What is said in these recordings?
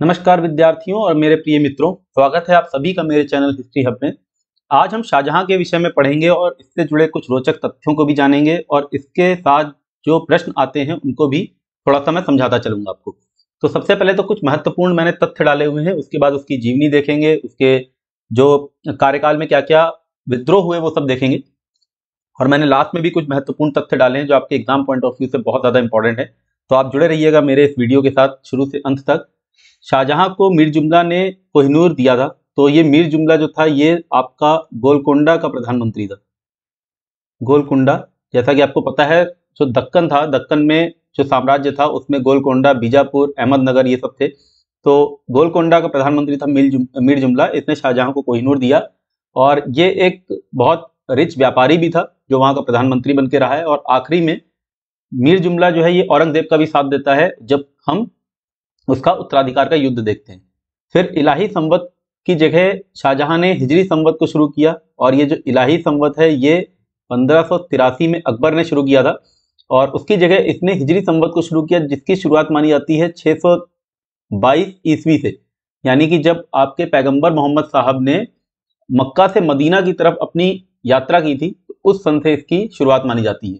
नमस्कार विद्यार्थियों और मेरे प्रिय मित्रों स्वागत है आप सभी का मेरे चैनल हिस्ट्री हब में आज हम शाहजहां के विषय में पढ़ेंगे और इससे जुड़े कुछ रोचक तथ्यों को भी जानेंगे और इसके साथ जो प्रश्न आते हैं उनको भी थोड़ा सा मैं समझाता चलूंगा आपको तो सबसे पहले तो कुछ महत्वपूर्ण मैंने तथ्य डाले हुए हैं उसके बाद उसकी जीवनी देखेंगे उसके जो कार्यकाल में क्या क्या विद्रोह हुए वो सब देखेंगे और मैंने लास्ट में भी कुछ महत्वपूर्ण तथ्य डाले हैं जो आपके एग्जाम पॉइंट ऑफ व्यू से बहुत ज़्यादा इंपॉर्टेंट है तो आप जुड़े रहिएगा मेरे इस वीडियो के साथ शुरू से अंत तक शाहजहां को मीर जुमला ने कोहिनूर दिया था तो ये मीर जुमला जो था ये आपका गोलकोंडा का प्रधानमंत्री था गोलकुंडा जैसा कि आपको पता है जो दक्कन था दक्कन में जो साम्राज्य था उसमें गोलकोंडा बीजापुर अहमदनगर ये सब थे तो गोलकोंडा का प्रधानमंत्री था मीर जुम, मीर जुमला इसने शाहजहां को कोहिनूर दिया और ये एक बहुत रिच व्यापारी भी था जो वहां का प्रधानमंत्री बन के रहा है और आखिरी में मीर जुमला जो है ये औरंगजेब का भी साथ देता है जब हम उसका उत्तराधिकार का युद्ध देखते हैं फिर इलाही संवत की जगह शाहजहां ने हिजरी संवत को शुरू किया और ये जो इलाही संवत है ये पंद्रह में अकबर ने शुरू किया था और उसकी जगह इसने हिजरी संवत को शुरू किया जिसकी शुरुआत मानी जाती है 622 ईस्वी से यानी कि जब आपके पैगंबर मोहम्मद साहब ने मक्का से मदीना की तरफ अपनी यात्रा की थी तो उस सन से इसकी शुरुआत मानी जाती है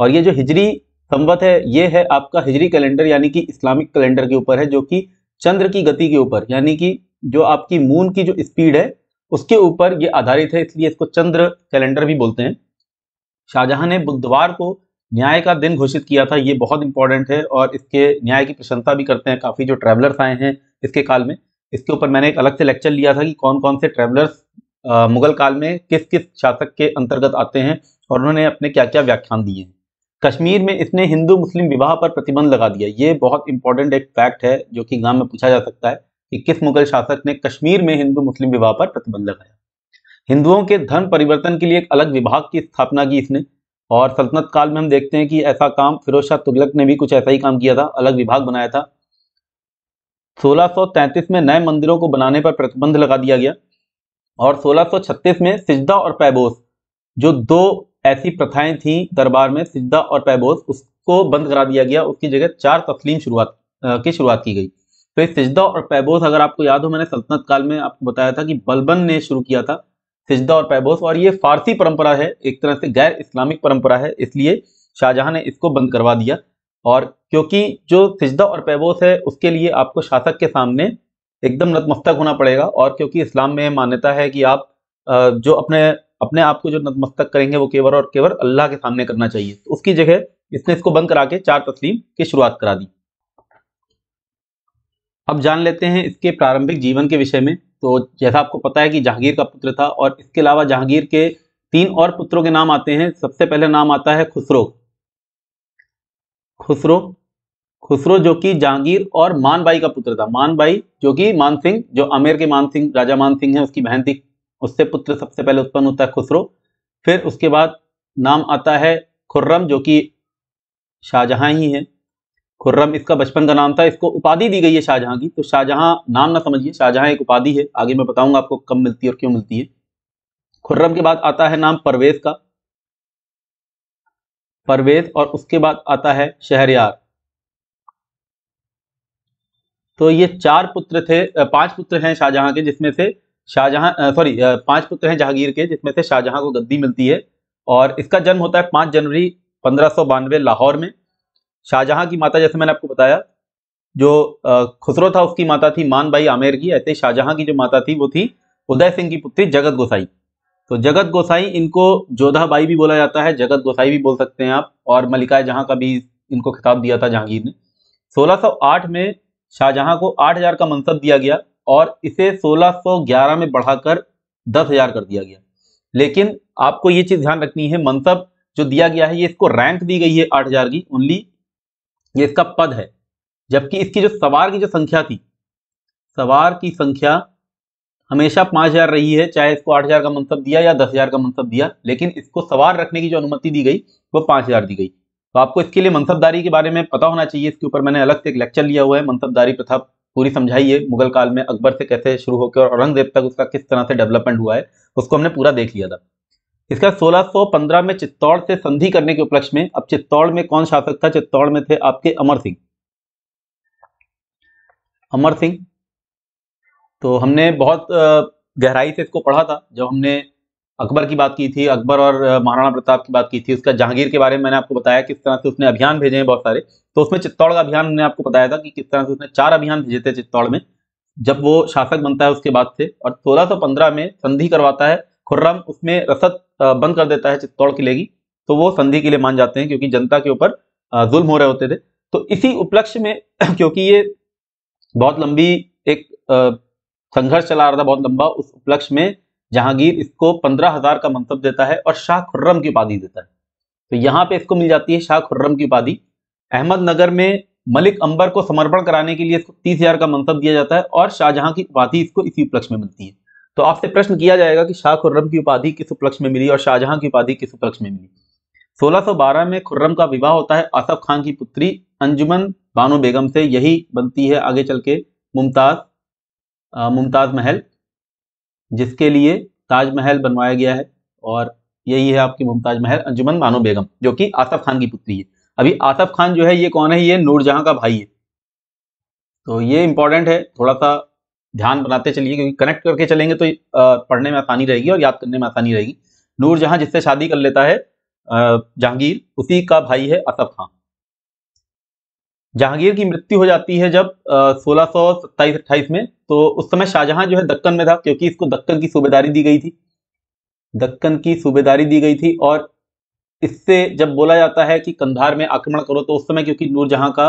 और ये जो हिजरी संवत है ये है आपका हिजरी कैलेंडर यानी कि इस्लामिक कैलेंडर के ऊपर है जो कि चंद्र की गति के ऊपर यानी कि जो आपकी मून की जो स्पीड है उसके ऊपर ये आधारित है इसलिए इसको चंद्र कैलेंडर भी बोलते हैं शाहजहां ने बुधवार को न्याय का दिन घोषित किया था ये बहुत इंपॉर्टेंट है और इसके न्याय की प्रशंसा भी करते हैं काफ़ी जो ट्रैवलर्स आए हैं इसके काल में इसके ऊपर मैंने एक अलग से लेक्चर लिया था कि कौन कौन से ट्रैवलर्स मुगल काल में किस किस शासक के अंतर्गत आते हैं और उन्होंने अपने क्या क्या व्याख्यान दिए हैं कश्मीर में इसने हिंदू मुस्लिम विवाह पर प्रतिबंध लगा दिया ये बहुत इंपॉर्टेंट एक फैक्ट है जो कि गांव में पूछा जा सकता है कि किस मुगल शासक ने कश्मीर में हिंदू मुस्लिम विवाह पर प्रतिबंध लगाया हिंदुओं के धर्म परिवर्तन के लिए एक अलग विभाग की स्थापना की इसने और सल्तनत काल में हम देखते हैं कि ऐसा काम फिरोज शाह तुगलक ने भी कुछ ऐसा ही काम किया था अलग विभाग बनाया था 1633 में नए मंदिरों को बनाने पर प्रतिबंध लगा दिया गया और 1636 में सिजदा और पैबोस जो दो ऐसी प्रथाएं थी दरबार में सिद्धा और पैबोस उसको बंद करा दिया गया उसकी जगह चार तस्लीम शुरुआत की शुरुआत की गई तो ये सिजदा और पैबोस अगर आपको याद हो मैंने सल्तनत काल में आपको बताया था कि बलबन ने शुरू किया था सिजदा और पैबोस और ये फारसी परंपरा है एक तरह से गैर इस्लामिक परंपरा है इसलिए शाहजहां ने इसको बंद करवा दिया और क्योंकि जो सिजदा और पैबोस है उसके लिए आपको शासक के सामने एकदम नतमस्तक होना पड़ेगा और क्योंकि इस्लाम में मान्यता है कि आप जो अपने अपने आप को जो नतमस्तक करेंगे वो केवल और केवल अल्लाह के सामने करना चाहिए तो उसकी जगह इसने इसको बंद करा के चार तस्लीम की शुरुआत करा दी अब जान लेते हैं इसके प्रारंभिक जीवन के विषय में तो जैसा आपको पता है कि जहांगीर का पुत्र था और इसके अलावा जहांगीर के तीन और पुत्रों के नाम आते हैं सबसे पहले नाम आता है खुसरो खुसरो खुसरो जो कि जहांगीर और मानबाई का पुत्र था मानबाई जो कि मानसिंह जो आमेर के मानसिंह राजा मान सिंह है उसकी बहन थी उससे पुत्र सबसे पहले उत्पन्न होता है खुसरो फिर उसके बाद नाम आता है खुर्रम जो कि शाहजहां ही है खुर्रम इसका बचपन का नाम था इसको उपाधि दी गई है शाहजहां की तो शाहजहां नाम ना समझिए शाहजहां एक उपाधि है आगे मैं बताऊंगा आपको कब मिलती है और क्यों मिलती है खुर्रम के बाद आता है नाम परवेज का परवेज और उसके बाद आता है शहरयार तो ये चार पुत्र थे पांच पुत्र हैं शाहजहां के जिसमें से शाहजहां सॉरी पांच पुत्र हैं जहांगीर के जिसमें से शाहजहां को गद्दी मिलती है और इसका जन्म होता है पाँच जनवरी पंद्रह लाहौर में शाहजहां की माता जैसे मैंने आपको बताया जो खुसरो था उसकी माता थी मानबाई आमेर की ऐसे शाहजहां की जो माता थी वो थी उदय सिंह की पुत्री जगत गोसाई तो जगत गोसाई इनको जोधाबाई भी बोला जाता है जगत गोसाई भी बोल सकते हैं आप और मलिकाए जहां का भी इनको खिताब दिया था जहांगीर ने 1608 में शाहजहां को 8000 का मनसब दिया गया और इसे 1611 में बढ़ाकर 10,000 कर दिया गया लेकिन आपको ये चीज ध्यान रखनी है मनसब जो दिया गया है ये इसको रैंक दी गई है 8,000 की ओनली ये इसका पद है जबकि इसकी जो सवार की जो संख्या थी सवार की संख्या हमेशा पांच हजार रही है चाहे इसको आठ हजार का मनसब दिया या दस हजार का मनसब दिया लेकिन इसको सवार रखने की जो अनुमति दी गई वो पांच हजार दी गई तो आपको इसके लिए मनसबदारी के बारे में पता होना चाहिए इसके ऊपर मैंने अलग से एक लेक्चर लिया हुआ है मनसबदारी प्रथा पूरी समझाई है मुगल काल में अकबर से कैसे शुरू होकर और औरंगजेब तक उसका किस तरह से डेवलपमेंट हुआ है उसको हमने पूरा देख लिया था इसका 1615 में चित्तौड़ से संधि करने के उपलक्ष्य में अब चित्तौड़ में कौन शासक था चित्तौड़ में थे आपके अमर सिंह अमर सिंह तो हमने बहुत गहराई से इसको पढ़ा था जब हमने अकबर की बात की थी अकबर और महाराणा प्रताप की बात की थी उसका जहांगीर के बारे में मैंने आपको बताया किस तरह से उसने अभियान भेजे हैं बहुत सारे तो उसमें चित्तौड़ का अभियान मैंने आपको बताया था कि किस तरह से उसने चार अभियान भेजे थे चित्तौड़ में जब वो शासक बनता है उसके बाद से और 1615 में संधि करवाता है खुर्रम उसमें रसद बंद कर देता है चित्तौड़ किले की तो वो संधि के लिए मान जाते हैं क्योंकि जनता के ऊपर जुल्म हो रहे होते थे तो इसी उपलक्ष्य में क्योंकि ये बहुत लंबी एक संघर्ष चला रहा था बहुत लंबा उस उपलक्ष्य में जहांगीर इसको पंद्रह हजार का मंतब देता है और शाह खुर्रम की उपाधि देता है तो यहाँ पे इसको मिल जाती है शाह खुर्रम की उपाधि अहमदनगर में मलिक अंबर को समर्पण कराने के लिए इसको तीस हजार का मंतब दिया जाता है और शाहजहां की उपाधि इसको इसी उपलक्ष्य में मिलती है तो आपसे प्रश्न किया जाएगा कि शाह खुर्रम की उपाधि किस उपलक्ष्य में मिली और शाहजहां की उपाधि किस उपलक्ष्य में मिली सोलह में खुर्रम का विवाह होता है आसफ खान की पुत्री अंजुमन बानो बेगम से यही बनती है आगे चल के मुमताज मुमताज महल जिसके लिए ताजमहल बनवाया गया है और यही है आपकी मुमताज महल अंजुमन मानो बेगम जो कि आसफ खान की पुत्री है अभी आसफ खान जो है ये कौन है ये नूरजहां का भाई है तो ये इंपॉर्टेंट है थोड़ा सा ध्यान बनाते चलिए क्योंकि कनेक्ट करके चलेंगे तो पढ़ने में आसानी रहेगी और याद करने में आसानी रहेगी नूरजहां जिससे शादी कर लेता है जहांगीर उसी का भाई है आसफ खान जहांगीर की मृत्यु हो जाती है जब सोलह सौ सत्ताईस अट्ठाईस में तो उस समय शाहजहां जो है दक्कन में था क्योंकि इसको दक्कन की सूबेदारी दी गई थी दक्कन की सूबेदारी दी गई थी और इससे जब बोला जाता है कि कंधार में आक्रमण करो तो उस समय क्योंकि नूरजहां का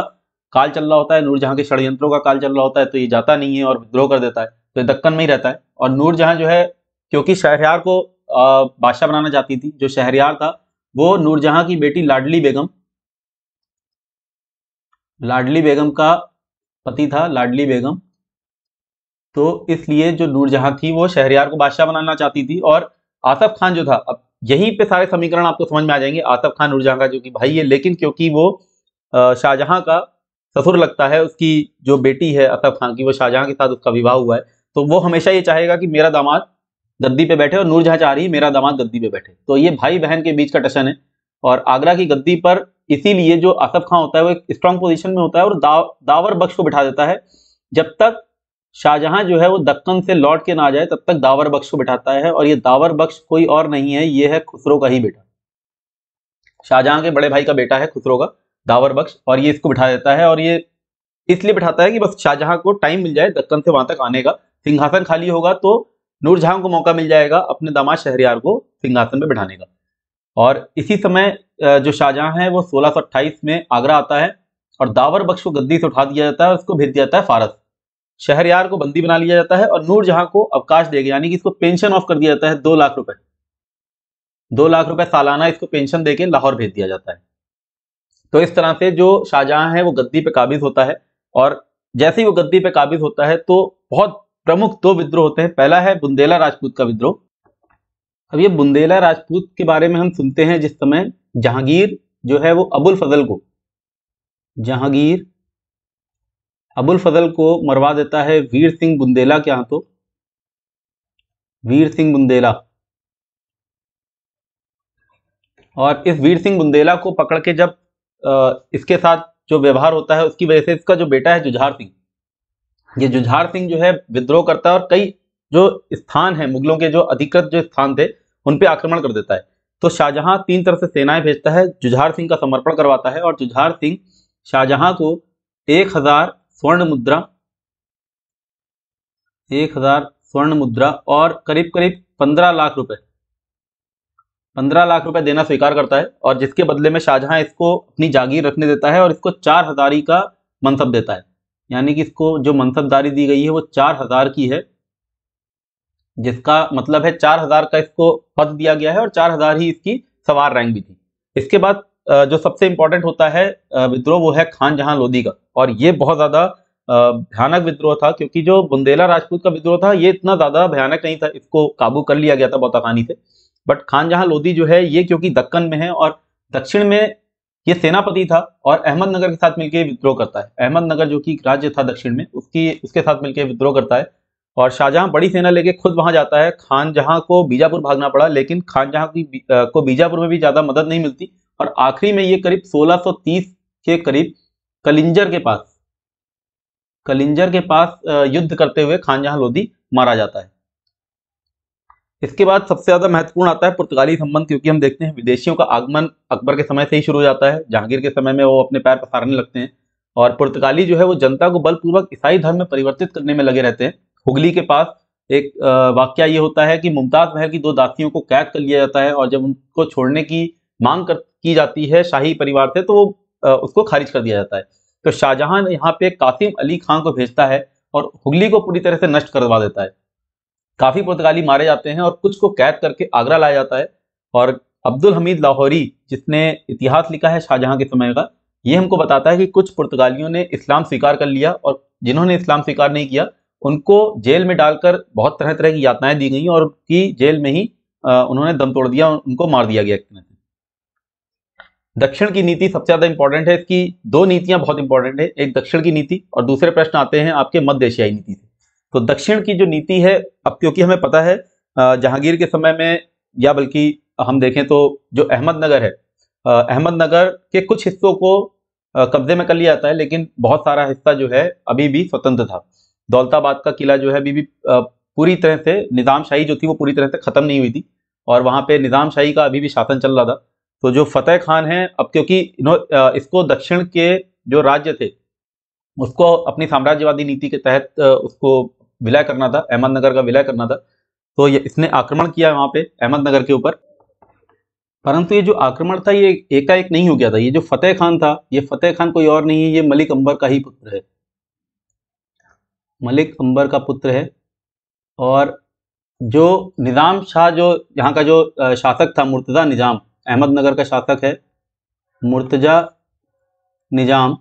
काल चल रहा होता है नूरजहां के षडयंत्रों का काल चल रहा होता है तो ये जाता नहीं है और विद्रोह कर देता है तो दक्कन में ही रहता है और नूरजहां जो है क्योंकि शहरयार को बादशाह बनाना चाहती थी जो शहरयार था वो नूरजहां की बेटी लाडली बेगम लाडली बेगम का पति था लाडली बेगम तो इसलिए जो नूरजहां थी वो शहरियार को बादशाह बनाना चाहती थी और आसफ खान जो था अब यहीं पे सारे समीकरण आपको समझ में आ जाएंगे आसफ खान नूरजहां का जो कि भाई है लेकिन क्योंकि वो शाहजहां का ससुर लगता है उसकी जो बेटी है आसफ खान की वो शाहजहां के साथ उसका विवाह हुआ है तो वो हमेशा ये चाहेगा कि मेरा दामाद गद्दी पे बैठे और नूरजहां चाह रही है मेरा दामाद गद्दी पे बैठे तो ये भाई बहन के बीच का टशन है और आगरा की गद्दी पर इसीलिए जो आसफ खां होता है वो एक स्ट्रांग पोजिशन में होता है और दाव, दावर बख्श को बिठा देता है जब तक शाहजहां जो है वो दक्कन से लौट के ना जाए तब तक दावर बख्श को बिठाता है और ये दावर बख्श कोई और नहीं है ये है खुसरो का ही बेटा शाहजहां के बड़े भाई का बेटा है खुसरो का दावर बख्श और ये इसको बिठा देता है और ये इसलिए बिठाता है कि बस शाहजहां को टाइम मिल जाए दक्कन से वहां तक आने का सिंहासन खाली होगा तो नूरजहां को मौका मिल जाएगा अपने दामाद शहरियार को सिंहासन पर बिठाने का और इसी समय जो शाहजहां है वो सोलह में आगरा आता है और दावर बख्श को गद्दी से उठा दिया जाता है उसको भेज दिया जाता है फारस शहरयार को बंदी बना लिया जाता है और नूरजहां को अवकाश देगा यानी कि इसको पेंशन ऑफ कर दिया जाता है दो लाख रुपए दो लाख रुपए सालाना इसको पेंशन देके लाहौर भेज दिया जाता है तो इस तरह से जो शाहजहां है वो गद्दी पे काबिज होता है और जैसे ही वो गद्दी पे काबिज होता है तो बहुत प्रमुख दो विद्रोह होते हैं पहला है बुंदेला राजपूत का विद्रोह अब ये बुंदेला राजपूत के बारे में हम सुनते हैं जिस समय जहांगीर जो है वो अबुल फजल को जहांगीर अबुल फजल को मरवा देता है वीर सिंह बुंदेला के हाथों वीर सिंह बुंदेला और इस वीर सिंह बुंदेला को पकड़ के जब इसके साथ जो व्यवहार होता है उसकी वजह से इसका जो बेटा है जुझार सिंह ये जुझार सिंह जो है विद्रोह करता है और कई जो स्थान है मुगलों के जो अधिकृत जो स्थान थे उन पर आक्रमण कर देता है तो शाहजहां तीन तरह से सेनाएं भेजता है जुझार सिंह का समर्पण करवाता है और जुझार सिंह शाहजहां को एक हजार स्वर्ण मुद्रा एक हजार स्वर्ण मुद्रा और करीब करीब पंद्रह लाख रुपए पंद्रह लाख रुपए देना स्वीकार करता है और जिसके बदले में शाहजहां इसको अपनी जागीर रखने देता है और इसको चार हजारी का मनसब देता है यानी कि इसको जो मनसबदारी दी गई है वो चार हजार की है जिसका मतलब है चार हजार का इसको पद दिया गया है और चार हजार ही इसकी सवार रैंक भी थी इसके बाद जो सबसे इंपॉर्टेंट होता है विद्रोह वो है खान जहां लोधी का और ये बहुत ज्यादा भयानक विद्रोह था क्योंकि जो बुंदेला राजपूत का विद्रोह था ये इतना ज्यादा भयानक नहीं था इसको काबू कर लिया गया था बहुत आसानी से बट खान जहां लोधी जो है ये क्योंकि दक्कन में है और दक्षिण में ये सेनापति था और अहमदनगर के साथ मिलकर विद्रोह करता है अहमदनगर जो कि राज्य था दक्षिण में उसकी उसके साथ मिलकर विद्रोह करता है और शाहजहां बड़ी सेना लेके खुद वहां जाता है खान जहां को बीजापुर भागना पड़ा लेकिन खान जहां की को बीजापुर में भी ज्यादा मदद नहीं मिलती और आखिरी में ये करीब 1630 के करीब कलिंजर के पास कलिंजर के पास युद्ध करते हुए खान जहां लोधी मारा जाता है इसके बाद सबसे ज्यादा महत्वपूर्ण आता है पुर्तगाली संबंध क्योंकि हम देखते हैं विदेशियों का आगमन अकबर के समय से ही शुरू हो जाता है जहांगीर के समय में वो अपने पैर पसारने लगते हैं और पुर्तगाली जो है वो जनता को बलपूर्वक ईसाई धर्म में परिवर्तित करने में लगे रहते हैं हुगली के पास एक वाक्य ये होता है कि मुमताज महल की दो दासियों को कैद कर लिया जाता है और जब उनको छोड़ने की मांग कर की जाती है शाही परिवार से तो वो उसको खारिज कर दिया जाता है तो शाहजहां यहाँ पे कासिम अली खान को भेजता है और हुगली को पूरी तरह से नष्ट करवा देता है काफी पुर्तगाली मारे जाते हैं और कुछ को कैद करके आगरा लाया जाता है और अब्दुल हमीद लाहौरी जिसने इतिहास लिखा है शाहजहां के समय का ये हमको बताता है कि कुछ पुर्तगालियों ने इस्लाम स्वीकार कर लिया और जिन्होंने इस्लाम स्वीकार नहीं किया उनको जेल में डालकर बहुत तरह तरह की यातनाएं दी गई और उनकी जेल में ही उन्होंने दम तोड़ दिया उनको मार दिया गया एक तरह से दक्षिण की नीति सबसे ज्यादा इंपॉर्टेंट है इसकी दो नीतियां बहुत इंपॉर्टेंट है एक दक्षिण की नीति और दूसरे प्रश्न आते हैं आपके मध्य एशियाई नीति से तो दक्षिण की जो नीति है अब क्योंकि हमें पता है जहांगीर के समय में या बल्कि हम देखें तो जो अहमदनगर है अहमदनगर के कुछ हिस्सों को कब्जे में कर लिया जाता है लेकिन बहुत सारा हिस्सा जो है अभी भी स्वतंत्र था दौलताबाद का किला जो है अभी भी पूरी तरह से निज़ामशाही जो थी वो पूरी तरह से ख़त्म नहीं हुई थी और वहाँ पे निज़ामशाही का अभी भी शासन चल रहा था तो जो फतेह खान हैं अब क्योंकि इसको दक्षिण के जो राज्य थे उसको अपनी साम्राज्यवादी नीति के तहत उसको विलय करना था अहमदनगर का विलय करना था तो ये इसने आक्रमण किया वहाँ पे अहमदनगर के ऊपर परंतु ये जो आक्रमण था ये एकाएक नहीं हो गया था ये जो फतेह खान था ये फतेह खान कोई और नहीं है ये मलिक अंबर का ही पुत्र है मलिक अंबर का पुत्र है और जो निज़ाम शाह जो यहाँ का जो शासक था मुर्तज़ा निज़ाम अहमदनगर का शासक है मुर्तज़ा निज़ाम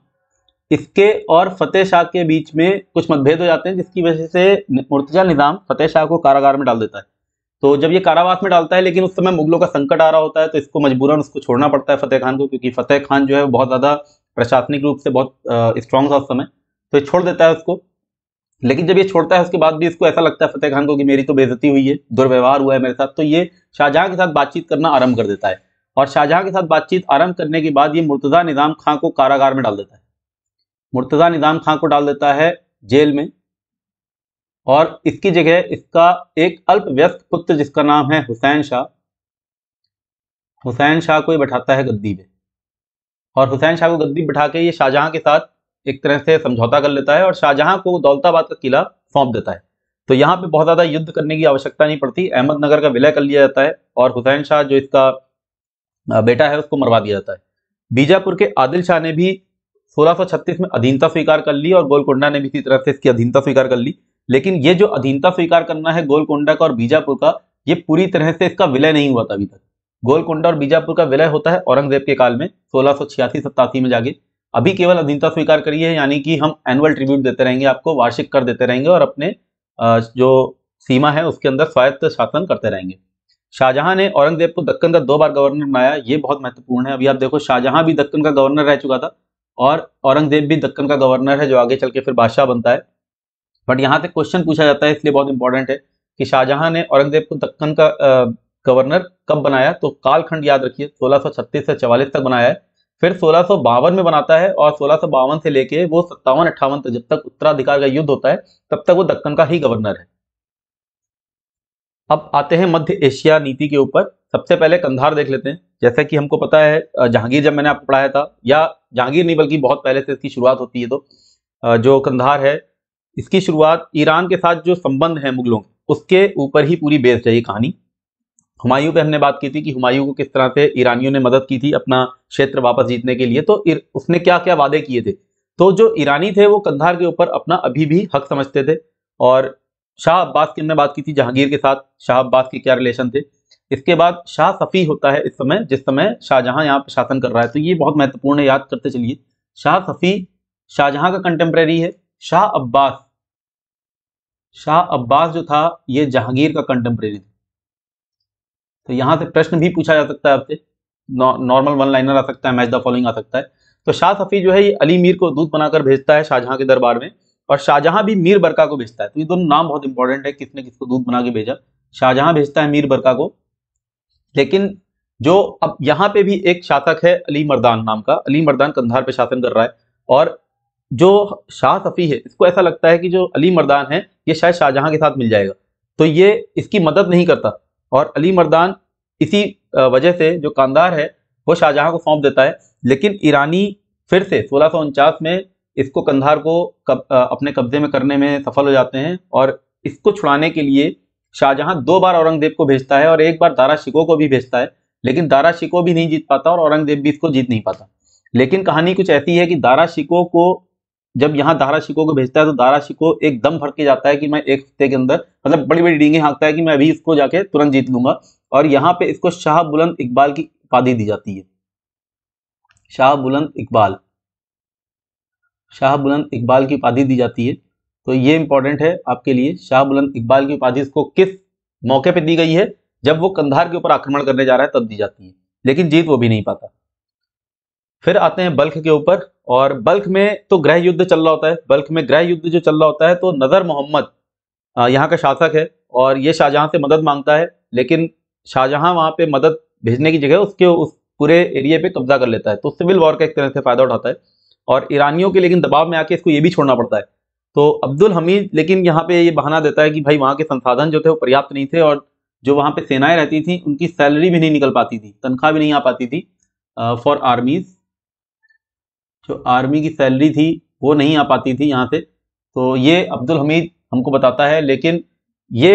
इसके और फतेह शाह के बीच में कुछ मतभेद हो जाते हैं जिसकी वजह से मुर्तजा निज़ाम फतेह शाह को कारागार में डाल देता है तो जब ये कारावास में डालता है लेकिन उस समय मुगलों का संकट आ रहा होता है तो इसको मजबूरन उसको छोड़ना पड़ता है फतेह खान को क्योंकि फतेह खान जो है बहुत ज़्यादा प्रशासनिक रूप से बहुत स्ट्रांग था उस समय तो छोड़ देता है उसको लेकिन जब ये छोड़ता है उसके बाद भी इसको ऐसा लगता है फतेह खान को कि मेरी तो बेजती हुई है दुर्व्यवहार हुआ है मेरे साथ तो ये शाहजहां के साथ बातचीत करना आरंभ कर देता है और शाहजहां के साथ बातचीत आरंभ करने के बाद ये मुर्तज़ा निज़ाम खां को कारागार में डाल देता है मुर्तज़ा निज़ाम खां को डाल देता है जेल में और इसकी जगह इसका एक अल्प व्यस्त पुत्र जिसका नाम है हुसैन शाह हुसैन शाह को ये बैठाता है गद्दी में और हुसैन शाह को गद्दी बैठा के ये शाहजहां के साथ एक तरह से समझौता कर लेता है और शाहजहां को दौलताबाद का किला सौंप देता है तो यहाँ पे बहुत ज़्यादा युद्ध करने की आवश्यकता नहीं पड़ती अहमदनगर का विलय कर लिया जाता है और हुसैन शाह जो इसका बेटा है उसको मरवा दिया जाता है बीजापुर के आदिल शाह ने भी सोलह में अधीनता स्वीकार कर ली और गोलकुंडा ने भी इसी तरह से इसकी अधीनता स्वीकार कर ली लेकिन ये जो अधीनता स्वीकार करना है गोलकुंडा का और बीजापुर का ये पूरी तरह से इसका विलय नहीं हुआ था अभी तक गोलकोंडा और बीजापुर का विलय होता है औरंगजेब के काल में सोलह सौ छियासी सत्तासी में जाके अभी केवल अधीनता स्वीकार करिए यानी कि हम एनुअल ट्रिब्यूट देते रहेंगे आपको वार्षिक कर देते रहेंगे और अपने जो सीमा है उसके अंदर स्वायत्त शासन करते रहेंगे शाहजहां ने औरंगजेब को दक्कन का दो बार गवर्नर बनाया ये बहुत महत्वपूर्ण है अभी आप देखो शाहजहां भी दक्कन का गवर्नर रह चुका था और औरंगजेब भी दक्कन का गवर्नर है जो आगे चल के फिर बादशाह बनता है बट यहाँ से क्वेश्चन पूछा जाता है इसलिए बहुत इंपॉर्टेंट है कि शाहजहां ने औरंगजेब को दक्कन का गवर्नर कब बनाया तो कालखंड याद रखिए सोलह से चवालीस तक बनाया है फिर सोलह में बनाता है और सोलह से लेके वो सत्तावन अट्ठावन तक जब तक उत्तराधिकार का युद्ध होता है तब तक वो दक्कन का ही गवर्नर है अब आते हैं मध्य एशिया नीति के ऊपर सबसे पहले कंधार देख लेते हैं जैसा कि हमको पता है जहांगीर जब मैंने आपको पढ़ाया था या जहांगीर नहीं बल्कि बहुत पहले से इसकी शुरुआत होती है तो जो कंधार है इसकी शुरुआत ईरान के साथ जो संबंध है मुगलों के उसके ऊपर ही पूरी बेस्ड है ये कहानी हुमायूं पे हमने बात की थी कि हुमायूं को किस तरह से ईरानियों ने मदद की थी अपना क्षेत्र वापस जीतने के लिए तो उसने क्या क्या वादे किए थे तो जो ईरानी थे वो कंधार के ऊपर अपना अभी भी हक समझते थे और शाह अब्बास की हमने बात की थी जहांगीर के साथ शाह अब्बास के क्या रिलेशन थे इसके बाद शाह सफ़ी होता है इस समय जिस समय शाहजहां यहाँ पर शासन कर रहा है तो ये बहुत महत्वपूर्ण है याद करते चलिए शाह सफ़ी शाहजहां का कंटेम्प्रेरी है शाह अब्बास शाह अब्बास जो था ये जहांगीर का कंटेम्प्रेरी था तो यहाँ से प्रश्न भी पूछा जा सकता है आपसे नॉर्मल वन लाइनर आ सकता है मैच द फॉलोइंग आ सकता है तो शाह सफ़ी जो है ये अली मीर को दूध बनाकर भेजता है शाहजहां के दरबार में और शाहजहां भी मीर बरका को भेजता है तो ये दोनों नाम बहुत इंपॉर्टेंट है किसने किसको दूध बना के भेजा शाहजहां भेजता है मीर बरका को लेकिन जो अब यहाँ पे भी एक शासक है अली मर्दान नाम का अली मर्दान कंधार पे शासन कर रहा है और जो शाह सफ़ी है इसको ऐसा लगता है कि जो अली मर्दान है ये शायद शाहजहां के साथ मिल जाएगा तो ये इसकी मदद नहीं करता और अली मर्दान इसी वजह से जो कानदार है वो शाहजहां को सौंप देता है लेकिन ईरानी फिर से सोलह में इसको कंधार को कब, अपने कब्जे में करने में सफल हो जाते हैं और इसको छुड़ाने के लिए शाहजहां दो बार औरंगजेब को भेजता है और एक बार दारा शिको को भी भेजता है लेकिन दारा शिको भी नहीं जीत पाता और औरंगजेब भी इसको जीत नहीं पाता लेकिन कहानी कुछ ऐसी है कि दारा शिको को जब यहाँ धारा शिको को भेजता है तो धारा शिको एक दम भर के जाता है कि मैं एक हफ्ते के अंदर मतलब बड़ी बड़ी डींगे हाँकता है कि मैं अभी इसको जाके तुरंत जीत लूंगा और यहाँ पे इसको शाह बुलंद इकबाल की उपाधि दी जाती है शाह बुलंद इकबाल शाह बुलंद इकबाल की उपाधि दी जाती है तो ये इंपॉर्टेंट है आपके लिए शाह बुलंद इकबाल की उपाधि इसको किस मौके पर दी गई है जब वो कंधार के ऊपर आक्रमण करने जा रहा है तब दी जाती है लेकिन जीत वो भी नहीं पाता फिर आते हैं बल्ख के ऊपर और बल्ख में तो ग्रह युद्ध चल रहा होता है बल्ख में ग्रह युद्ध जो चल रहा होता है तो नज़र मोहम्मद यहाँ का शासक है और ये शाहजहाँ से मदद मांगता है लेकिन शाहजहां वहाँ पे मदद भेजने की जगह उसके उस पूरे एरिया पे कब्जा कर लेता है तो सिविल वॉर का एक तरह से फ़ायदा उठाता है और ईरानियों के लेकिन दबाव में आके इसको ये भी छोड़ना पड़ता है तो अब्दुल हमीद लेकिन यहाँ पे ये बहाना देता है कि भाई वहाँ के संसाधन जो थे वो पर्याप्त नहीं थे और जो वहाँ पे सेनाएं रहती थी उनकी सैलरी भी नहीं निकल पाती थी तनख्वाह भी नहीं आ पाती थी फॉर आर्मीज़ जो आर्मी की सैलरी थी वो नहीं आ पाती थी यहाँ से तो ये अब्दुल हमीद हमको बताता है लेकिन ये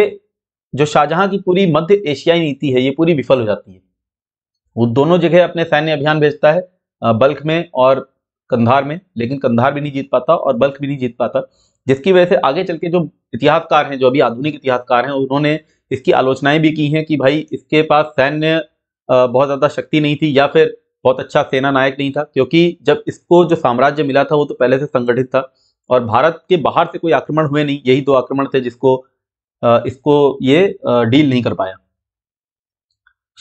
जो शाहजहां की पूरी मध्य एशियाई नीति है ये पूरी विफल हो जाती है वो दोनों जगह अपने सैन्य अभियान भेजता है बल्क में और कंधार में लेकिन कंधार भी नहीं जीत पाता और बल्क भी नहीं जीत पाता जिसकी वजह से आगे चल के जो इतिहासकार हैं जो अभी आधुनिक इतिहासकार हैं उन्होंने इसकी आलोचनाएं भी की हैं कि भाई इसके पास सैन्य बहुत ज़्यादा शक्ति नहीं थी या फिर बहुत अच्छा सेना नायक नहीं था क्योंकि जब इसको जो साम्राज्य मिला था वो तो पहले से संगठित था और भारत के बाहर से कोई आक्रमण हुए नहीं यही दो आक्रमण थे जिसको इसको ये डील नहीं कर पाया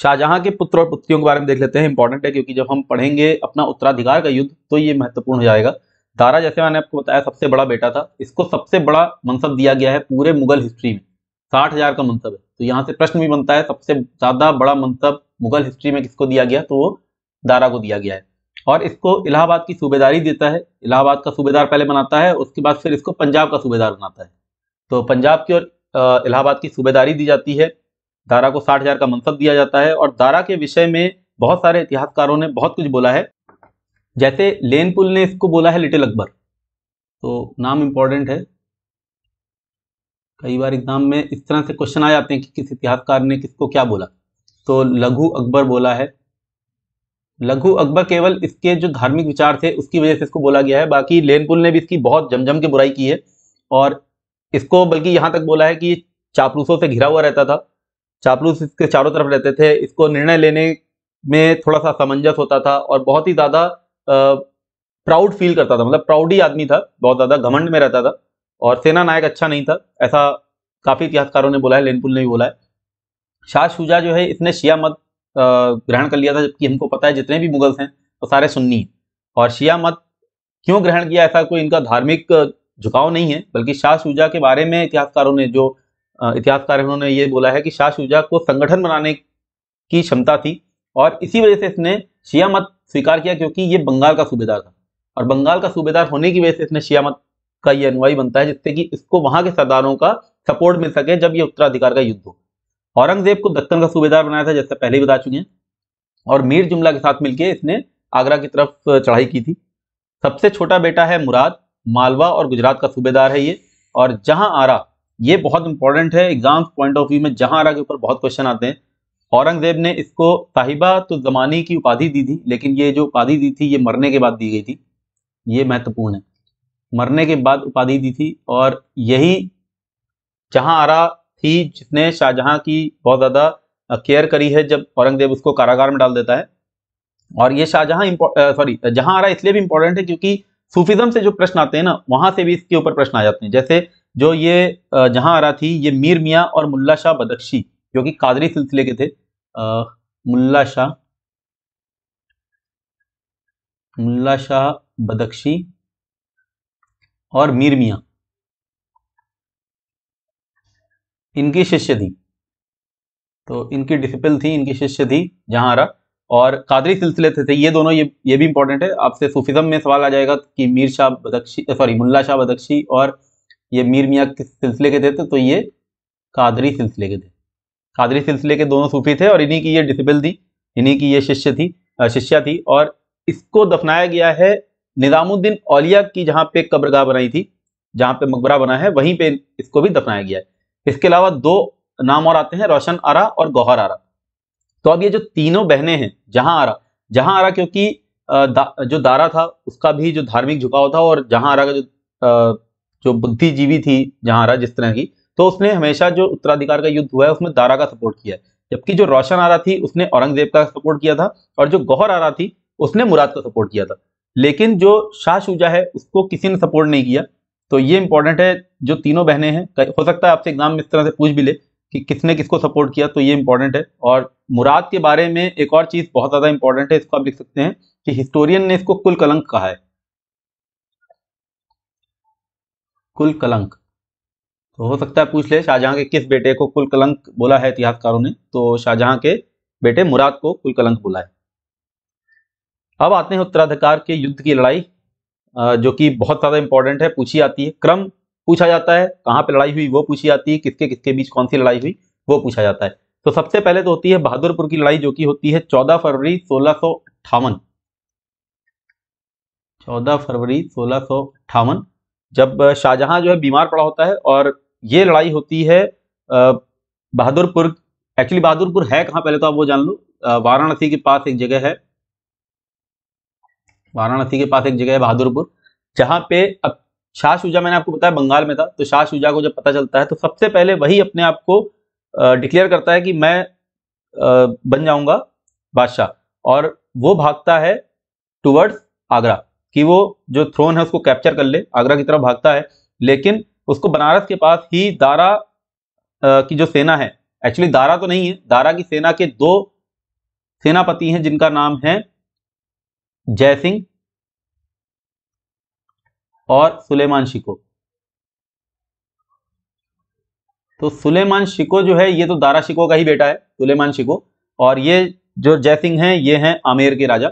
शाहजहां के पुत्र और पुत्रियों के बारे में देख लेते हैं इंपॉर्टेंट है क्योंकि जब हम पढ़ेंगे अपना उत्तराधिकार का युद्ध तो ये महत्वपूर्ण हो जाएगा दारा जैसे मैंने आपको बताया सबसे बड़ा बेटा था इसको सबसे बड़ा मनसब दिया गया है पूरे मुगल हिस्ट्री में साठ हजार का मनसब है तो यहाँ से प्रश्न भी बनता है सबसे ज्यादा बड़ा मनसब मुगल हिस्ट्री में किसको दिया गया तो वो दारा को दिया गया है और इसको इलाहाबाद की सूबेदारी देता है इलाहाबाद का सूबेदार पहले बनाता है उसके बाद फिर इसको पंजाब का सूबेदार बनाता है तो पंजाब की और इलाहाबाद की सूबेदारी दी जाती है दारा को साठ हजार का मनसब दिया जाता है और दारा के विषय में बहुत सारे इतिहासकारों ने बहुत कुछ बोला है जैसे लेनपुल ने इसको बोला है लिटिल अकबर तो नाम इम्पोर्टेंट है कई बार एग्जाम में इस तरह से क्वेश्चन आ जाते हैं कि किस इतिहासकार ने किसको क्या बोला तो लघु अकबर बोला है लघु अकबर केवल इसके जो धार्मिक विचार थे उसकी वजह से इसको बोला गया है बाकी लेनपुल ने भी इसकी बहुत जमजम के बुराई की है और इसको बल्कि यहाँ तक बोला है कि चापलूसों से घिरा हुआ रहता था चापलूस इसके चारों तरफ रहते थे इसको निर्णय लेने में थोड़ा सा सामंजस होता था और बहुत ही ज़्यादा प्राउड फील करता था मतलब प्राउड ही आदमी था बहुत ज़्यादा घमंड में रहता था और सेना नायक अच्छा नहीं था ऐसा काफ़ी इतिहासकारों ने बोला है लेनपुल ने भी बोला है शाह शुजा जो है इसने शिया मत ग्रहण कर लिया था जबकि हमको पता है जितने भी मुगल्स हैं वो तो सारे सुन्नी हैं और शिया मत क्यों ग्रहण किया ऐसा कोई इनका धार्मिक झुकाव नहीं है बल्कि शाह शुजा के बारे में इतिहासकारों ने जो इतिहासकार उन्होंने ये बोला है कि शाह शुजा को संगठन बनाने की क्षमता थी और इसी वजह से इसने शिया मत स्वीकार किया क्योंकि ये बंगाल का सूबेदार था और बंगाल का सूबेदार होने की वजह से इसने शिया मत का ये अनुवाई बनता है जिससे कि इसको वहां के सरदारों का सपोर्ट मिल सके जब ये उत्तराधिकार का युद्ध हो औरंगजेब को दक्कन का सूबेदार बनाया था जैसे पहले ही बता चुके हैं और मीर जुमला के साथ मिलकर इसने आगरा की तरफ चढ़ाई की थी सबसे छोटा बेटा है मुराद मालवा और गुजरात का सूबेदार है ये और जहां आरा ये बहुत इंपॉर्टेंट है एग्जाम पॉइंट ऑफ व्यू में जहां आरा के ऊपर बहुत क्वेश्चन आते हैं औरंगजेब ने इसको साहिबा तो जमानी की उपाधि दी थी लेकिन ये जो उपाधि दी थी ये मरने के बाद दी गई थी ये महत्वपूर्ण है मरने के बाद उपाधि दी थी और यही जहां आरा थी जिसने शाहजहां की बहुत ज़्यादा केयर करी है जब औरंगजेब उसको कारागार में डाल देता है और ये शाहजहां सॉरी जहां आ रहा इसलिए भी इंपॉर्टेंट है क्योंकि सूफिज्म से जो प्रश्न आते हैं ना वहां से भी इसके ऊपर प्रश्न आ जाते हैं जैसे जो ये जहां आ रहा थी ये मीर मियाँ और मुल्ला शाह बदक्शी जो कि कादरी सिलसिले के थे अः मुला शाह मुला शाह बदख्शी और मीर मियाँ इनकी शिष्य थी तो इनकी डिसिपल थी इनकी शिष्य थी जहां रहा और कादरी सिलसिले थे ये दोनों ये ये भी इंपॉर्टेंट है आपसे सूफिज्म में सवाल आ जाएगा कि मीर शाह बदक्षी सॉरी मुल्ला शाह बदक्षी और ये मीर मियाँ किस सिलसिले के थे तो, तो ये कादरी सिलसिले के थे कादरी सिलसिले के दोनों सूफी थे और इन्हीं की ये डिसिपल थी इन्हीं की ये शिष्य थी शिष्या थी और इसको दफनाया गया है निज़ामुद्दीन औलिया की जहाँ पे कब्रगाह बनाई थी जहाँ पे मकबरा बना है वहीं पे इसको भी दफनाया गया है इसके अलावा दो नाम और आते हैं रोशन आरा और गौहर आरा तो अब ये जो तीनों बहनें हैं जहां आरा जहां आरा क्योंकि दा, जो दारा था उसका भी जो धार्मिक झुकाव था और जहां आरा का जो जो बुद्धिजीवी थी जहां आरा जिस तरह की तो उसने हमेशा जो उत्तराधिकार का युद्ध हुआ है उसमें दारा का सपोर्ट किया है जबकि जो रोशन आरा थी उसने औरंगजेब का सपोर्ट किया था और जो गौहर आरा थी उसने मुराद का सपोर्ट किया था लेकिन जो शाह शुजा है उसको किसी ने सपोर्ट नहीं किया तो ये इंपॉर्टेंट है जो तीनों बहनें हैं हो सकता है आपसे एग्जाम में इस तरह से पूछ भी ले कि किसने किसको सपोर्ट किया तो ये इंपॉर्टेंट है और मुराद के बारे में एक और चीज़ बहुत ज़्यादा इंपॉर्टेंट है इसको आप लिख सकते हैं कि हिस्टोरियन ने इसको कुल कलंक कहा है कुल कलंक तो हो सकता है पूछ ले शाहजहां के किस बेटे को कुल कलंक बोला है इतिहासकारों ने तो शाहजहां के बेटे मुराद को कुल कलंक बोला है अब आते हैं उत्तराधिकार के युद्ध की लड़ाई जो कि बहुत ज़्यादा इंपॉर्टेंट है पूछी आती है क्रम पूछा जाता है कहाँ पे लड़ाई हुई वो पूछी जाती है किसके किसके बीच कौन सी लड़ाई हुई वो पूछा जाता है तो सबसे पहले तो होती है बहादुरपुर की लड़ाई जो कि होती है चौदह फरवरी सोलह सो अट्ठावन चौदह फरवरी सोलह सो अट्ठावन जब शाहजहां जो है बीमार पड़ा होता है और ये लड़ाई होती है बहादुरपुर एक्चुअली बहादुरपुर है कहाँ पहले तो आप वो जान लो वाराणसी के पास एक जगह है वाराणसी के पास एक जगह है बहादुरपुर जहाँ पे अब शाह शुजा मैंने आपको बताया बंगाल में था तो शाह शुजा को जब पता चलता है तो सबसे पहले वही अपने आप को डिक्लेयर करता है कि मैं बन जाऊंगा बादशाह और वो भागता है टूवर्ड्स आगरा कि वो जो थ्रोन है उसको कैप्चर कर ले आगरा की तरफ भागता है लेकिन उसको बनारस के पास ही दारा की जो सेना है एक्चुअली दारा तो नहीं है दारा की सेना के दो सेनापति हैं जिनका नाम है जय सिंह और सुलेमान शिको तो सुलेमान शिको जो है ये तो दारा शिको का ही बेटा है सुलेमान शिको और ये जो जयसिंह हैं ये हैं आमेर के राजा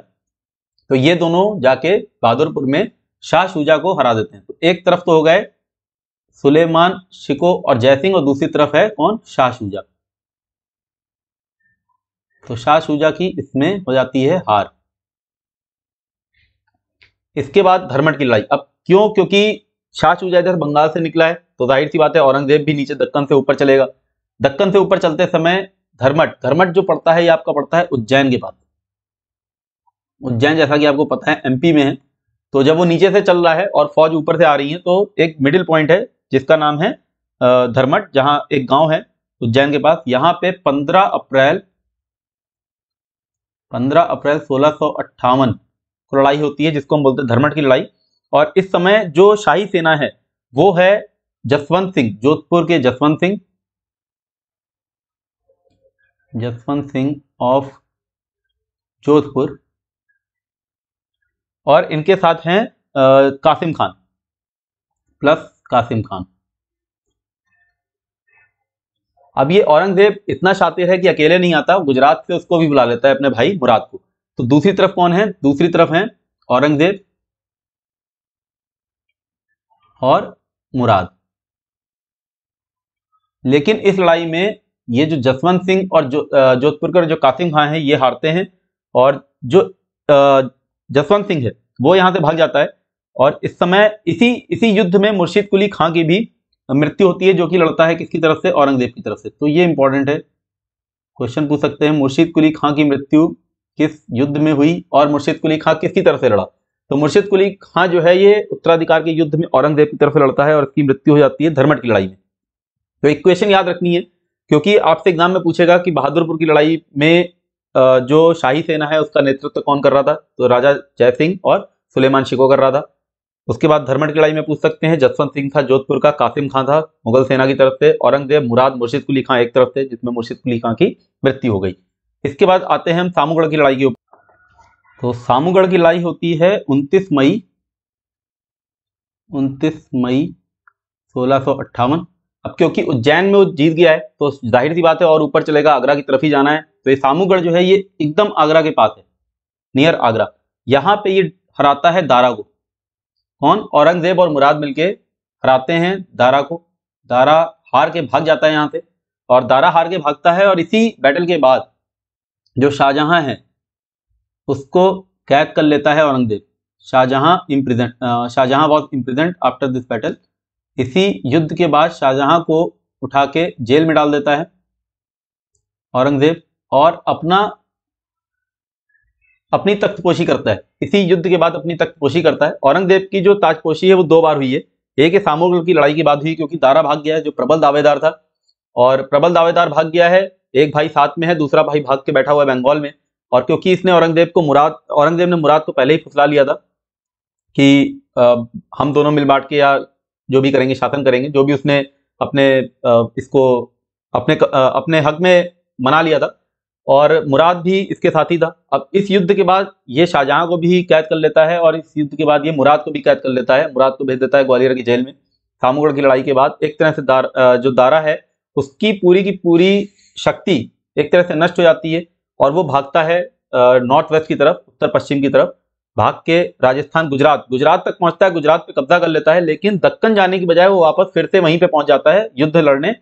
तो ये दोनों जाके बहादुरपुर में शाह शुजा को हरा देते हैं तो एक तरफ तो हो गए सुलेमान शिको और जयसिंह और दूसरी तरफ है कौन शाह शुजा तो शाह शुजा की इसमें हो जाती है हार इसके बाद धर्मठ की लड़ाई अब क्यों क्योंकि शाह शुजा इधर बंगाल से निकला है तो जाहिर सी बात है औरंगजेब भी नीचे दक्कन से ऊपर चलेगा दक्कन से ऊपर चलते समय धर्मठ धर्मठ जो पड़ता है ये आपका पड़ता है उज्जैन के पास उज्जैन जैसा कि आपको पता है एमपी में है तो जब वो नीचे से चल रहा है और फौज ऊपर से आ रही है तो एक मिडिल पॉइंट है जिसका नाम है धर्मठ जहां एक गांव है उज्जैन के पास यहां पे 15 अप्रैल 15 अप्रैल सोलह को लड़ाई होती है जिसको हम बोलते हैं धर्मठ की लड़ाई और इस समय जो शाही सेना है वो है जसवंत सिंह जोधपुर के जसवंत सिंह जसवंत सिंह ऑफ जोधपुर और इनके साथ हैं कासिम खान प्लस कासिम खान अब ये औरंगजेब इतना शातिर है कि अकेले नहीं आता गुजरात से उसको भी बुला लेता है अपने भाई मुराद को तो दूसरी तरफ कौन है दूसरी तरफ है औरंगजेब और मुराद लेकिन इस लड़ाई में ये जो जसवंत सिंह और जो जोधपुर का जो कासिम खां है ये हारते हैं और जो जसवंत सिंह है वो यहां से भाग जाता है और इस समय इसी इसी युद्ध में मुर्शीद कुली खां की भी मृत्यु होती है जो कि लड़ता है किसकी तरफ से औरंगजेब की तरफ से तो ये इंपॉर्टेंट है क्वेश्चन पूछ सकते हैं मुर्शीद कुली खां की मृत्यु किस युद्ध में हुई और मुर्शीद कुली खां किसकी तरफ से लड़ा तो मुर्शिद कुली खां जो है ये उत्तराधिकार के युद्ध में औरंगजेब की तरफ लड़ता है और इसकी मृत्यु हो जाती है धर्मठ की लड़ाई में तो एक क्वेश्चन याद रखनी है क्योंकि आपसे एग्जाम में पूछेगा कि बहादुरपुर की लड़ाई में जो शाही सेना है उसका नेतृत्व कौन कर रहा था तो राजा जय सिंह और सुलेमान शिको कर रहा था उसके बाद धर्मठ की लड़ाई में पूछ सकते हैं जसवंत सिंह था जोधपुर का कासिम खां था मुगल सेना की तरफ से औरंगजेब मुराद मुर्शिद कुली खां एक तरफ से जिसमें मुर्शिद कुली खां की मृत्यु हो गई इसके बाद आते हैं हम सामूगढ़ की लड़ाई के तो सामूगढ़ की लाई होती है 29 मई 29 मई सोलह अब क्योंकि उज्जैन में वो जीत गया है तो जाहिर सी बात है और ऊपर चलेगा आगरा की तरफ ही जाना है तो ये सामूगढ़ जो है ये एकदम आगरा के पास है नियर आगरा यहाँ पे ये हराता है दारा को कौन औरंगजेब और मुराद मिलके हराते हैं दारा को दारा हार के भाग जाता है यहाँ से और दारा हार के भागता है और इसी बैटल के बाद जो शाहजहां है उसको कैद कर लेता है Aurangzeb Shahjahan imprisoned Shahjahan was imprisoned after this battle इसी युद्ध के बाद शाहजहां को उठा के जेल में डाल देता है औरंगजेब और अपना अपनी तख्तपोशी करता है इसी युद्ध के बाद अपनी तख्तपोशी करता है औरंगजेब की जो ताजपोशी है वो दो बार हुई है एक है सामोगल की लड़ाई की बात हुई क्योंकि दारा भाग गया है जो प्रबल दावेदार था और प्रबल दावेदार भाग गया है एक भाई साथ में है दूसरा भाई भाग के बैठा हुआ है बंगाल में और क्योंकि इसने औरंगजेब को मुराद औरंगजेब ने मुराद को तो पहले ही फुसला लिया था कि आ, हम दोनों मिल बांट के या जो भी करेंगे शासन करेंगे जो भी उसने अपने आ, इसको अपने आ, अपने हक में मना लिया था और मुराद भी इसके साथ ही था अब इस युद्ध के बाद ये शाहजहां को भी कैद कर लेता है और इस युद्ध के बाद ये मुराद को भी कैद कर लेता है मुराद को भेज देता है ग्वालियर की जेल में सामूगढ़ की लड़ाई के बाद एक तरह से दार, जो दारा है उसकी पूरी की पूरी शक्ति एक तरह से नष्ट हो जाती है और वो भागता है नॉर्थ वेस्ट की तरफ उत्तर पश्चिम की तरफ भाग के राजस्थान गुजरात गुजरात तक पहुंचता है गुजरात पे कब्जा कर लेता है लेकिन दक्कन जाने की बजाय वो वापस फिर से वहीं पे पहुंच जाता है युद्ध लड़ने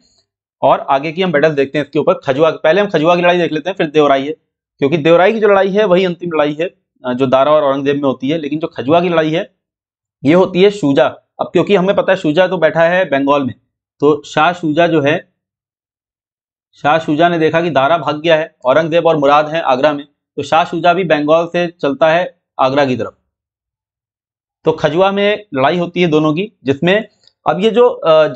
और आगे की हम बैटल देखते हैं इसके ऊपर खजुआ पहले हम खजुआ की लड़ाई देख लेते हैं फिर देवराई है क्योंकि देवराई की जो लड़ाई है वही अंतिम लड़ाई है जो दारा और औरंगजेब में होती है लेकिन जो खजुआ की लड़ाई है ये होती है शूजा अब क्योंकि हमें पता है शूजा तो बैठा है बंगाल में तो शाह शूजा जो है शाह शुजा ने देखा कि दारा भाग गया है औरंगजेब और मुराद हैं आगरा में तो शाह शुजा भी बंगाल से चलता है आगरा की तरफ तो खजुआ में लड़ाई होती है दोनों की जिसमें अब ये जो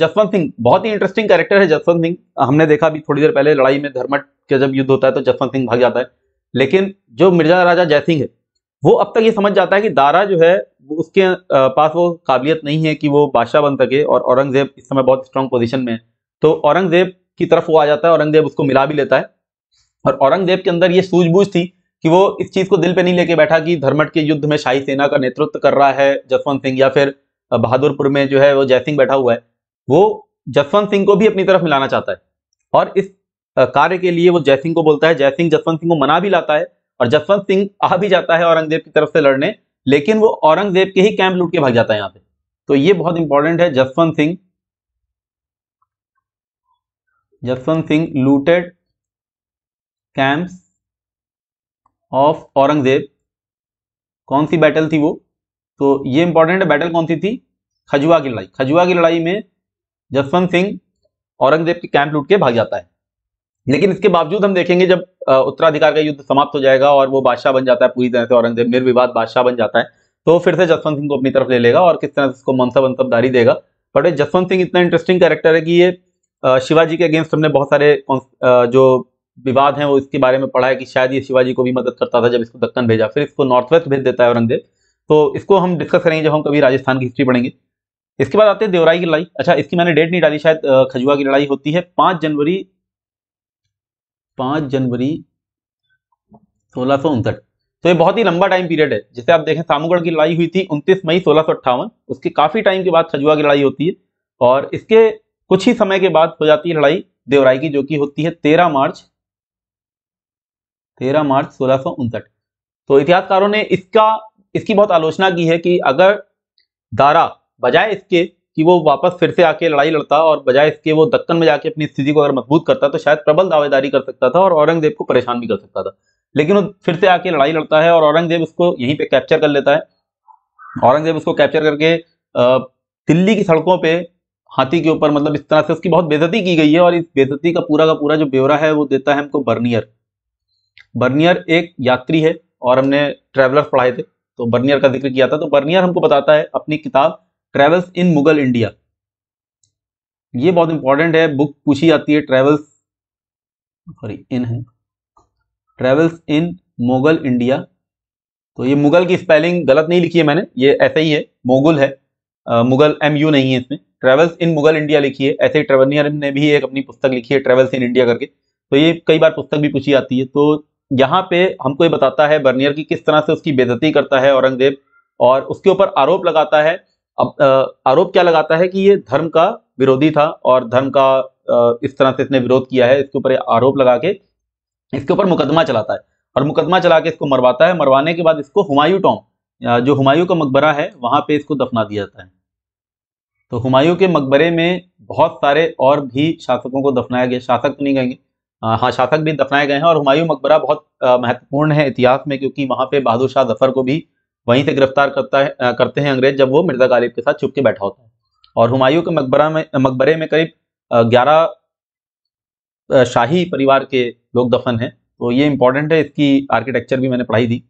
जसवंत सिंह बहुत ही इंटरेस्टिंग कैरेक्टर है जसवंत सिंह हमने देखा अभी थोड़ी देर पहले लड़ाई में धर्मट के जब युद्ध होता है तो जसवंत सिंह भाग जाता है लेकिन जो मिर्जा राजा जयसिंह है वो अब तक ये समझ जाता है कि दारा जो है उसके पास वो काबिलियत नहीं है कि वो बादशाह बन सके और औरंगजेब इस समय बहुत स्ट्रांग पोजिशन में है तो औरंगजेब की तरफ वो आ जाता है औरंगजेब उसको मिला भी लेता है और औरंगजेब के अंदर ये सूझबूझ थी कि वो इस चीज को दिल पे नहीं लेके बैठा कि धर्मठ के युद्ध में शाही सेना का नेतृत्व कर रहा है जसवंत सिंह या फिर बहादुरपुर में जो है वो जयसिंह बैठा हुआ है वो जसवंत सिंह को भी अपनी तरफ मिलाना चाहता है और इस कार्य के लिए वो जयसिंह को बोलता है जयसिंह जसवंत सिंह को मना भी लाता है और जसवंत सिंह आ भी जाता है औरंगजेब की तरफ से लड़ने लेकिन वो औरंगजेब के ही कैंप लूट के भाग जाता है यहाँ पे तो ये बहुत इंपॉर्टेंट है Jaswant Singh Jaswant Singh looted camps of Aurangzeb कौन सी बैटल थी वो तो ये इंपॉर्टेंट है बैटल कौन सी थी खजुआ की लड़ाई खजुआ की लड़ाई में जसवंत सिंह औरंगजेब के कैंप लूट के भाग जाता है लेकिन इसके बावजूद हम देखेंगे जब उत्तराधिकार का युद्ध समाप्त हो जाएगा और वो बादशाह बन जाता है पूरी तरह से औरंगजेब निर्विवाद बादशाह बन जाता है तो फिर से जसवंत सिंह को अपनी तरफ ले लेगा और किस तरह से उसको मनसब मनसबदारी देगा बट जसवंत सिंह इतना इंटरेस्टिंग कैरेक्टर है कि ये शिवाजी के अगेंस्ट हमने बहुत सारे जो विवाद हैं वो इसके बारे में पढ़ा है कि शायद ये शिवाजी को भी मदद करता था जब इसको दक्कन भेजा फिर इसको नॉर्थ वेस्ट भेज देता है औरंगजेब तो इसको हम डिस्कस करेंगे जब हम कभी राजस्थान की हिस्ट्री पढ़ेंगे इसके बाद आते हैं देवराई की लड़ाई अच्छा इसकी मैंने डेट नहीं डाली शायद खजुआ की लड़ाई होती है पाँच जनवरी पाँच जनवरी सोलह सौ उनसठ तो ये बहुत ही लंबा टाइम पीरियड है जैसे आप देखें सामूगढ़ की लड़ाई हुई थी उनतीस मई सोलह उसके काफ़ी टाइम के बाद खजुआ की लड़ाई होती है और इसके कुछ ही समय के बाद हो जाती है लड़ाई देवराय की जो कि होती है तेरह मार्च तेरह मार्च सोलह तो इतिहासकारों ने इसका इसकी बहुत आलोचना की है कि अगर दारा बजाय इसके कि वो वापस फिर से आके लड़ाई लड़ता और बजाय इसके वो दक्कन में जाके अपनी स्थिति को अगर मजबूत करता तो शायद प्रबल दावेदारी कर सकता था और औरंगजेब को परेशान भी कर सकता था लेकिन वो फिर से आके लड़ाई लड़ता है और औरंगजेब उसको यहीं पे कैप्चर कर लेता है औरंगजेब उसको कैप्चर करके दिल्ली की सड़कों पर हाथी के ऊपर मतलब इस तरह से उसकी बहुत बेजती की गई है और इस बेजती का पूरा का पूरा जो ब्यौरा है वो देता है हमको बर्नियर बर्नियर एक यात्री है और हमने ट्रेवलर पढ़ाए थे तो बर्नियर का जिक्र किया था तो बर्नियर हमको बताता है अपनी किताब ट्रेवल्स इन मुगल इंडिया ये बहुत इंपॉर्टेंट है बुक पूछी जाती है ट्रेवल्स सॉरी इन है ट्रेवल्स इन मुगल इंडिया तो ये मुगल की स्पेलिंग गलत नहीं लिखी है मैंने ये ऐसा ही है मुगल है आ, मुगल एम यू नहीं है इसमें ट्रेवल्स इन मुगल इंडिया लिखी है ऐसे ही ट्रेवनियर ने भी एक अपनी पुस्तक लिखी है ट्रेवल्स इन इंडिया करके तो ये कई बार पुस्तक भी पूछी जाती है तो यहाँ पे हमको ये बताता है बर्नियर की किस तरह से उसकी बेजती करता है औरंगजेब और उसके ऊपर आरोप लगाता है अब आरोप क्या लगाता है कि ये धर्म का विरोधी था और धर्म का इस तरह से इसने विरोध किया है इसके ऊपर आरोप लगा के इसके ऊपर मुकदमा चलाता है और मुकदमा चला के इसको मरवाता है मरवाने के बाद इसको हुमायूं टॉम जो हुमायूं का मकबरा है वहां पे इसको दफना दिया जाता है तो हुमायूं के मकबरे में बहुत सारे और भी शासकों को दफनाया गया शासक तो नहीं कहेंगे हाँ शासक भी दफनाए गए हैं और हुमायूं मकबरा बहुत महत्वपूर्ण है इतिहास में क्योंकि वहाँ पे बहादुर शाह जफर को भी वहीं से गिरफ्तार करता है करते हैं अंग्रेज जब वो मिर्जा गालिब के साथ छुप के बैठा होता है और हुमायूं के मकबरा में मकबरे में करीब ग्यारह शाही परिवार के लोग दफन हैं तो ये इंपॉर्टेंट है इसकी आर्किटेक्चर भी मैंने पढ़ाई दी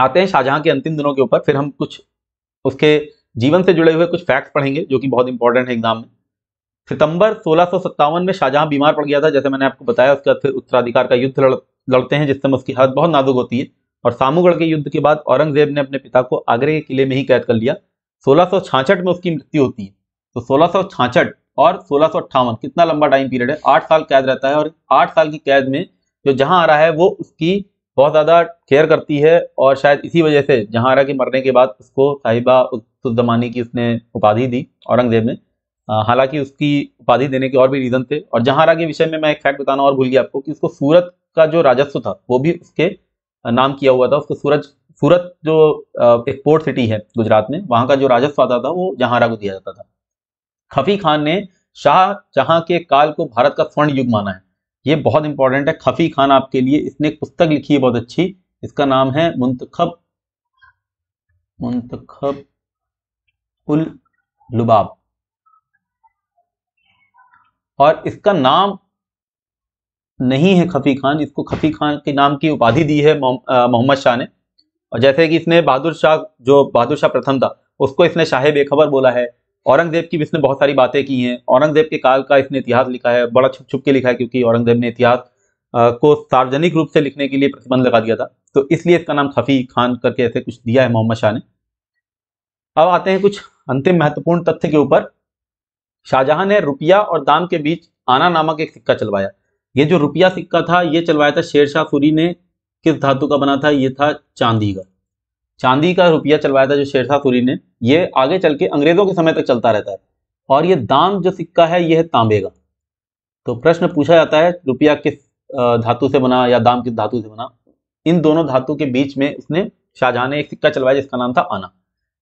आते हैं शाहजहां के अंतिम दिनों के ऊपर फिर हम कुछ उसके जीवन से जुड़े हुए कुछ फैक्ट्स पढ़ेंगे जो कि बहुत इंपॉर्टेंट है एग्जाम में सितंबर सोलह में शाहजहां बीमार पड़ गया था जैसे मैंने आपको बताया उसके बाद उत्तराधिकार का युद्ध लड़ते हैं जिससे उसकी हालत बहुत नाजुक होती है और सामूगढ़ के युद्ध के बाद औरंगजेब ने अपने पिता को आगरे के किले में ही कैद कर लिया सोलह में उसकी मृत्यु होती है तो सोलह और सोलह कितना लंबा टाइम पीरियड है आठ साल कैद रहता है और आठ साल की कैद में जो जहां आ रहा है वो उसकी बहुत ज़्यादा केयर करती है और शायद इसी वजह से जहाँरा के मरने के बाद उसको साहिबा उस की उसने उपाधि दी औरंगजेब ने हालांकि उसकी उपाधि देने के और भी रीज़न थे और जहाँरा के विषय में मैं एक फैक्ट बताना और भूल गया आपको कि उसको सूरत का जो राजस्व था वो भी उसके नाम किया हुआ था उसको सूरज सूरत जो एक पोर्ट सिटी है गुजरात में वहाँ का जो राजस्व आता था वो जहाँरा को दिया जाता था खफी खान ने शाह जहाँ के काल को भारत का स्वर्ण युग माना है ये बहुत इंपॉर्टेंट है खफी खान आपके लिए इसने एक पुस्तक लिखी है बहुत अच्छी इसका नाम है मुंतखब मुंतखब उल लुबाब और इसका नाम नहीं है खफी खान इसको खफी खान के नाम की उपाधि दी है मोहम्मद शाह ने और जैसे कि इसने बहादुर शाह जो बहादुर शाह प्रथम था उसको इसने शाह बेखबर बोला है औरंगजेब की इसने बहुत सारी बातें की हैं औरंगजेब के काल का इसने इतिहास लिखा है बड़ा छुप छुप के लिखा है क्योंकि औरंगजेब ने इतिहास को सार्वजनिक रूप से लिखने के लिए प्रतिबंध लगा दिया था तो इसलिए इसका नाम खफी खान करके ऐसे कुछ दिया है मोहम्मद शाह ने अब आते हैं कुछ अंतिम महत्वपूर्ण तथ्य के ऊपर शाहजहां ने रुपया और दाम के बीच आना नामक एक सिक्का चलवाया ये जो रुपया सिक्का था ये चलवाया था शेरशाह सूरी ने किस धातु का बना था ये था चांदी का चांदी का रुपया चलवाया था जो शेरशाह सूरी ने ये आगे चल के अंग्रेजों के समय तक चलता रहता है और ये दाम जो सिक्का है ये है तांबे का तो प्रश्न पूछा जाता है रुपया किस धातु से बना या दाम किस धातु से बना इन दोनों धातु के बीच में उसने शाहजहां ने एक सिक्का चलवाया जिसका नाम था आना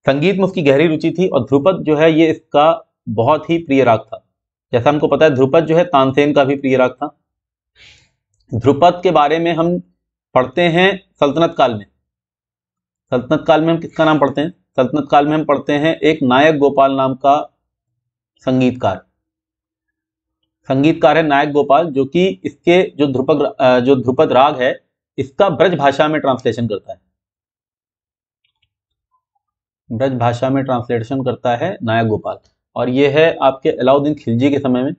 संगीत में उसकी गहरी रुचि थी और ध्रुपद जो है ये इसका बहुत ही प्रिय राग था जैसा हमको पता है ध्रुपद जो है तानसेन का भी प्रिय राग था ध्रुपद के बारे में हम पढ़ते हैं सल्तनत काल में सल्तनत काल में हम किसका नाम पढ़ते हैं सल्तनत काल में हम पढ़ते हैं एक नायक गोपाल नाम का संगीतकार संगीतकार है नायक गोपाल जो कि इसके जो ध्रुपद जो ध्रुपद राग है इसका ब्रज भाषा में ट्रांसलेशन करता है ब्रज भाषा में ट्रांसलेशन करता है नायक गोपाल और यह है आपके अलाउद्दीन खिलजी के समय में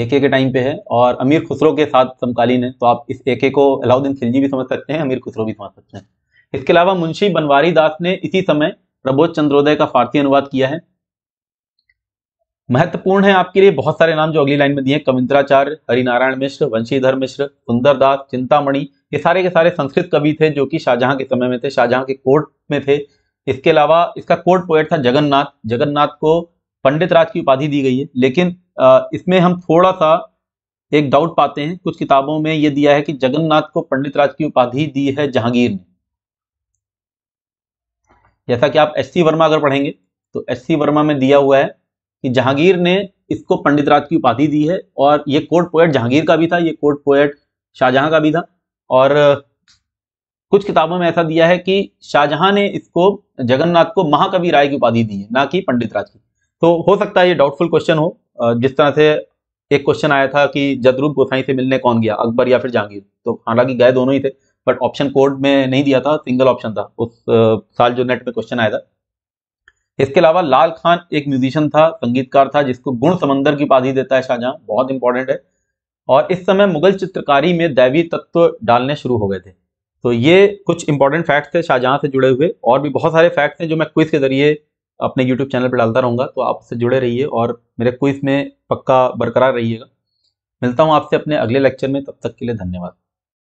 एके के टाइम पे है और अमीर खुसरो के साथ समकालीन है तो आप इस एके को अलाउद्दीन खिलजी भी समझ सकते हैं अमीर खुसरो भी समझ सकते हैं इसके अलावा मुंशी बनवारी दास ने इसी समय प्रबोध चंद्रोदय का फारसी अनुवाद किया है महत्वपूर्ण है आपके लिए बहुत सारे नाम जो अगली लाइन में दिए कविंद्राचार्य हरिनारायण मिश्र वंशीधर मिश्र सुंदरदास चिंतामणि ये सारे के सारे संस्कृत कवि थे जो कि शाहजहां के समय में थे शाहजहां के कोर्ट में थे इसके अलावा इसका कोर्ट पोएट था जगन्नाथ जगन्नाथ को पंडित राज की उपाधि दी गई है लेकिन इसमें हम थोड़ा सा एक डाउट पाते हैं कुछ किताबों में ये दिया है कि जगन्नाथ को पंडित राज की उपाधि दी है जहांगीर ने जैसा कि आप एस सी वर्मा अगर पढ़ेंगे तो एस सी वर्मा में दिया हुआ है कि जहांगीर ने इसको पंडित राज की उपाधि दी है और ये कोर्ट पोएट जहांगीर का भी था ये कोर्ट पोएट शाहजहां का भी था और कुछ किताबों में ऐसा दिया है कि शाहजहां ने इसको जगन्नाथ को महाकवि राय की उपाधि दी है ना कि पंडित राज की तो हो सकता है ये डाउटफुल क्वेश्चन हो जिस तरह से एक क्वेश्चन आया था कि जदरूप गोसाई से मिलने कौन गया अकबर या फिर जहांगीर तो हालांकि गए दोनों ही थे बट ऑप्शन कोड में नहीं दिया था सिंगल ऑप्शन था उस साल जो नेट में क्वेश्चन आया था इसके अलावा लाल खान एक म्यूजिशियन था संगीतकार था जिसको गुण समंदर की उपाधि देता है शाहजहां बहुत इंपॉर्टेंट है और इस समय मुगल चित्रकारी में दैवी तत्व डालने शुरू हो गए थे तो ये कुछ इंपॉर्टेंट फैक्ट्स थे शाहजहां से जुड़े हुए और भी बहुत सारे फैक्ट्स हैं जो मैं क्विज के जरिए अपने यूट्यूब चैनल पर डालता रहूँगा तो आपसे जुड़े रहिए और मेरे क्विज में पक्का बरकरार रहिएगा मिलता हूँ आपसे अपने अगले लेक्चर में तब तक के लिए धन्यवाद